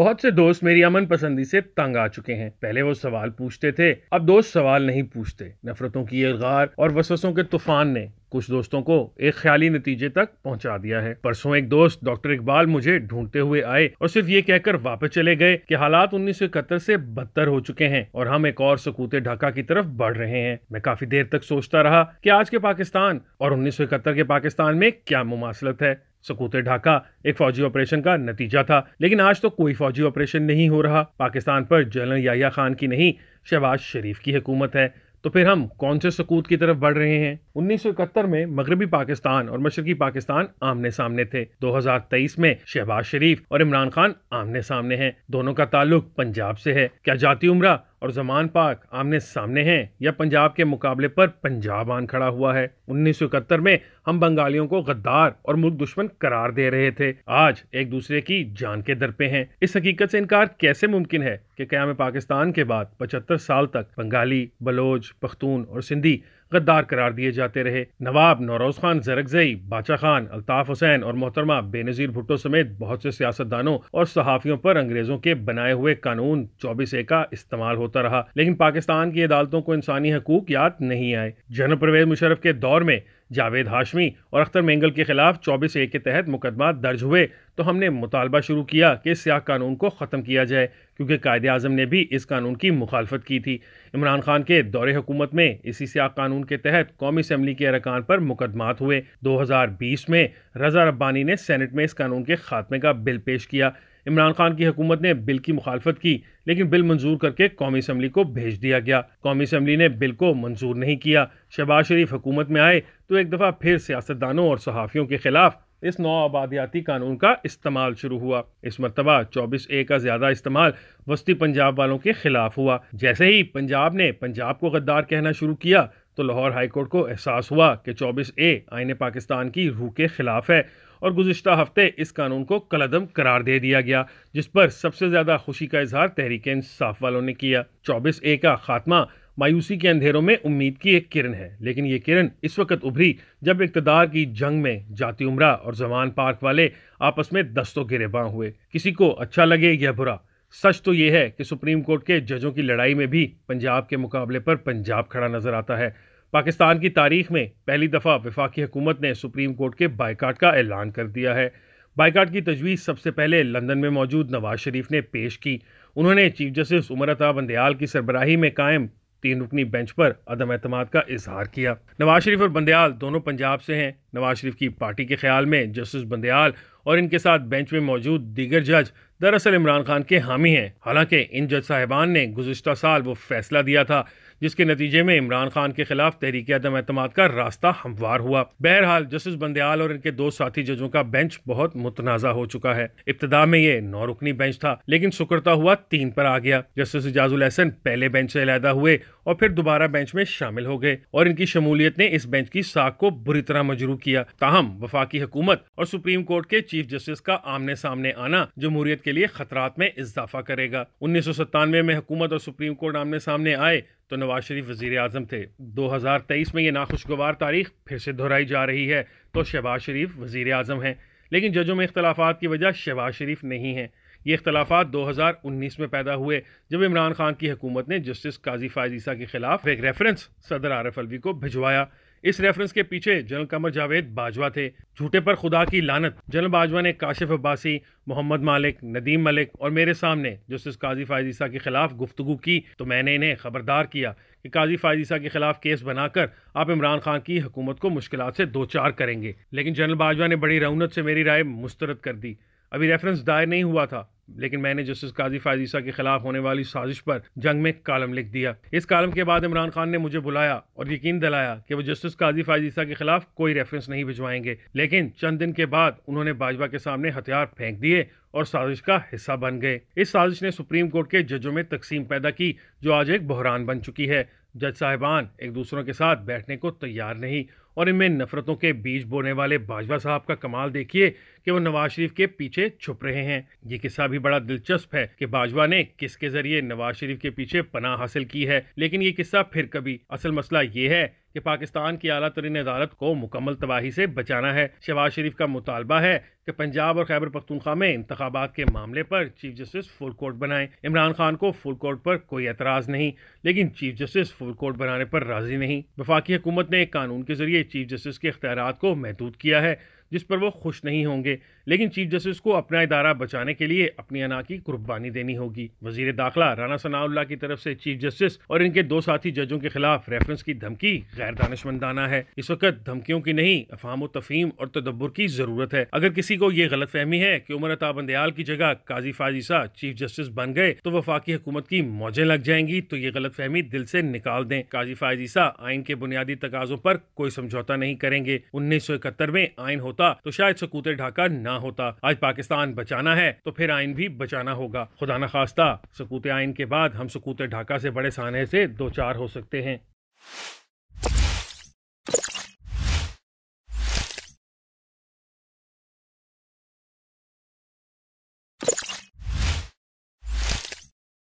बहुत से दोस्त मेरी अमन पसंदी से तंग आ चुके हैं पहले वो सवाल पूछते थे अब दोस्त सवाल नहीं पूछते नफरतों की ये गार और वसवसों के तूफान ने कुछ दोस्तों को एक ख्याली नतीजे तक पहुंचा दिया है परसों एक दोस्त डॉक्टर इकबाल मुझे ढूंढते हुए आए और सिर्फ ये कहकर वापस चले गए कि हालात उन्नीस से बदतर हो चुके हैं और हम एक और सकूते ढाका की तरफ बढ़ रहे हैं मैं काफी देर तक सोचता रहा कि आज के पाकिस्तान और उन्नीस के पाकिस्तान में क्या मुमासलत है सकूते ढाका एक फौजी ऑपरेशन का नतीजा था लेकिन आज तो कोई फौजी ऑपरेशन नहीं हो रहा पाकिस्तान पर जनरल याया खान की नहीं शहबाज शरीफ की हुकूमत है तो फिर हम कौन से सकूत की तरफ बढ़ रहे हैं इकहत्तर में मगरबी पाकिस्तान और मशरकी पाकिस्तान आमने सामने थे 2023 में शहबाज शरीफ और इमरान खान आमने सामने हैं दोनों का ताल्लुक पंजाब से है क्या जाती उम्रा और जमान पाक आमने सामने हैं या पंजाब के मुकाबले पर पंजाब आन खड़ा हुआ है इकहत्तर में हम बंगालियों को गद्दार और मुल्क दुश्मन करार दे रहे थे आज एक दूसरे की जान के दर पे हैं इस हकीकत से इनकार कैसे मुमकिन है कि क्याम पाकिस्तान के बाद पचहत्तर साल तक बंगाली बलोच पख्तून और सिंधी गद्दार करार दिए जाते रहे नवाब नौरोज खान जरकजई बाचा खान अल्ताफ हुसैन और मोहतरमा बेनजीर भुट्टो समेत बहुत से सियासतदानों और सहाफियों पर अंग्रेजों के बनाए हुए कानून चौबीस ए का इस्तेमाल होता रहा लेकिन पाकिस्तान की अदालतों को इंसानी हकूक याद नहीं आए जनरल परवेज मुशरफ के दौर में जावेद हाशमी और अख्तर मेंगल के खिलाफ चौबीस ए के तहत मुकदमा दर्ज हुए तो हमने मुतालबा शुरू किया कि इस कानून को ख़त्म किया जाए क्योंकि कायद अजम ने भी इस कानून की मुखालफत की थी इमरान खान के दौरे हुकूमत में इसी स्याह कानून के तहत कौमी असम्बली के अरकान पर मुकदमात हुए दो हज़ार बीस में रजा रब्बानी ने सैनट में इस कानून के खात्मे का बिल पेश किया इमरान खान की हुकूमत ने बिल की मुखालफत की लेकिन बिल मंजूर करके कौमी असम्बली को भेज दिया गया कौमी असम्बली ने बिल को मंजूर नहीं किया शहबाज शरीफ हुकूमत में आए तो एक दफ़ा फिर सियासतदानों और सहाफ़ियों के खिलाफ इस नौ आबादियाती कानून का इस्तेमाल शुरू हुआ इस मरतबा चौबीस ए का ज़्यादा इस्तेमाल वस्ती पंजाब वालों के खिलाफ हुआ जैसे ही पंजाब ने पंजाब को गद्दार कहना शुरू किया तो लाहौर हाईकोर्ट को एहसास हुआ कि 24 ए आईने पाकिस्तान की रूह के ख़िलाफ़ है और गुजशत हफ्ते इस कानून को कलदम करार दे दिया गया जिस पर सबसे ज़्यादा खुशी का इजहार तहरीक इंसाफ वालों ने किया चौबीस ए का खात्मा मायूसी के अंधेरों में उम्मीद की एक किरण है लेकिन ये किरण इस वक्त उभरी जब इकतदार की जंग में जाति उम्रा और जमान पार्क वाले आपस में दस्तों के रेबा हुए किसी को अच्छा लगे या बुरा सच तो ये है कि सुप्रीम कोर्ट के जजों की लड़ाई में भी पंजाब के मुकाबले पर पंजाब खड़ा नजर आता है पाकिस्तान की तारीख में पहली दफ़ा वफाकी हुकूमत ने सुप्रीम कोर्ट के बाइकाट का ऐलान कर दिया है बाइकाट की तजवीज़ सबसे पहले लंदन में मौजूद नवाज शरीफ ने पेश की उन्होंने चीफ जस्टिस उमर अता बंदयाल की सरबराही में कायम तीन रुकनी बेंच पर अदम अतमाद का इजहार किया नवाज शरीफ और बंदयाल दोनों पंजाब से हैं नवाज शरीफ की पार्टी के ख्याल में जस्टिस बंदयाल और इनके साथ बेंच में मौजूद दीगर जज दरअसल इमरान खान के हामी हैं हालांकि इन जज साहिबान ने गुजशत साल वो फैसला दिया था जिसके नतीजे में इमरान खान के खिलाफ तहरीक आदम एतम का रास्ता हमवार हुआ बहरहाल जस्टिस बंदयाल और इनके दो साथी जजों का बेंच बहुत मुतनाज़ा हो चुका है इब्तदा में ये नौ रुकनी बेंच था लेकिन सुकरता हुआ तीन पर आ गया जस्टिस इजाजुल हसन पहले बेंच से अलहदा हुए और फिर दोबारा बेंच में शामिल हो गए और इनकी शमूलियत ने इस बेंच की साख को बुरी तरह मजरू किया ताहम वफाकी हुकूमत और सुप्रीम कोर्ट के चीफ जस्टिस का आमने सामने आना जमहूरियत के लिए खतरात में इजाफा करेगा उन्नीस सौ सत्तानवे में हुकूमत और सुप्रीम कोर्ट आमने सामने आए तो नवाज शरीफ वजीर आजम थे 2023 में ये नाखुशगवार तारीख फिर से दोहराई जा रही है तो शहबाज शरीफ वजीर आज़म है लेकिन जजों में इख्तलाफात की वजह शहबाज शरीफ नहीं है ये दो हजार उन्नीस में पैदा हुए जब इमरान खान की हकूमत ने जस्टिस काजी फायज ईसा के खिलाफ एक रेफरेंस सदर आरफ अलवी को भिजवाया इस रेफरेंस के पीछे जनरल कमर जावेद बाजवा थे झूठे पर खुदा की लानत जनरल बाजवा ने काशिफ अब्बासी मोहम्मद मालिक नदीम मलिक और मेरे सामने जस्टिस काजी फायज ईसा के खिलाफ गुफ्तु की तो मैंने इन्हें खबरदार किया कि काजी फायज ईसा के खिलाफ केस बनाकर आप इमरान खान की हुकूमत को मुश्किल से दो चार करेंगे लेकिन जनरल बाजवा ने बड़ी रौनत से मेरी राय मुस्तरद कर दी अभी रेफरेंस दायर नहीं हुआ था लेकिन मैंने जस्टिस काजी फायदीसा के खिलाफ होने वाली साजिश पर जंग में कालम लिख दिया इस कालम के बाद इमरान खान ने मुझे बुलाया और यकीन दिलाया कि वो जस्टिस काजी फायदीसा के खिलाफ कोई रेफरेंस नहीं भिजवाएंगे लेकिन चंद दिन के बाद उन्होंने भाजपा के सामने हथियार फेंक दिए और साजिश का हिस्सा बन गए इस साजिश ने सुप्रीम कोर्ट के जजों में तकसीम पैदा की जो आज एक बहरान बन चुकी है जज साहिबान एक दूसरों के साथ बैठने को तैयार नहीं और इनमें नफरतों के बीज बोने वाले बाजवा साहब का कमाल देखिए कि वो नवाज शरीफ के पीछे छुप रहे हैं ये किस्सा भी बड़ा दिलचस्प है कि बाजवा ने किसके जरिए नवाज शरीफ के पीछे पनाह हासिल की है लेकिन ये किस्सा फिर कभी असल मसला ये है कि पाकिस्तान की अला तरीन अदालत को मुकम्मल तबाही से बचाना है शहबाज शरीफ का मुतालबा है कि पंजाब और खैबर पख्तूनख्वा में इंतबात के मामले पर चीफ जस्टिस फुल कोर्ट बनाएं इमरान खान को फुल कोर्ट पर कोई एतराज़ नहीं लेकिन चीफ जस्टिस फुल कोर्ट बनाने पर राजी नहीं वफाकी हुकूमत ने एक कानून के जरिए चीफ जस्टिस के अख्तियार को महदूद किया है जिस पर वो खुश नहीं होंगे लेकिन चीफ जस्टिस को अपना इदारा बचाने के लिए अपनी अना की कुर्बानी देनी होगी वजीर दाखिला राना सनाउल्ला की तरफ से चीफ जस्टिस और इनके दो साथी जजों के खिलाफ रेफरेंस की धमकी गैर दानशमंदाना है इस वक्त धमकियों की नहीं अफाम तफीम और तदब्बर की जरूरत है अगर किसी को ये गलत फहमी है की उमर अता बंदयाल की जगह काजी फाजिशा चीफ जस्टिस बन गए तो वफाकी हुकूमत की मौजें लग जाएंगी तो ये गलत फहमी दिल से निकाल दें काजी फाजिशा आइन के बुनियादी तकाजों पर कोई समझौता नहीं करेंगे उन्नीस सौ इकहत्तर में आइन होता होता तो शायद सकूत ढाका ना होता आज पाकिस्तान बचाना है तो फिर आइन भी बचाना होगा खुदा न खास्ता सकूत आइन के बाद हम सकूत ढाका से बड़े सहने से दो चार हो सकते हैं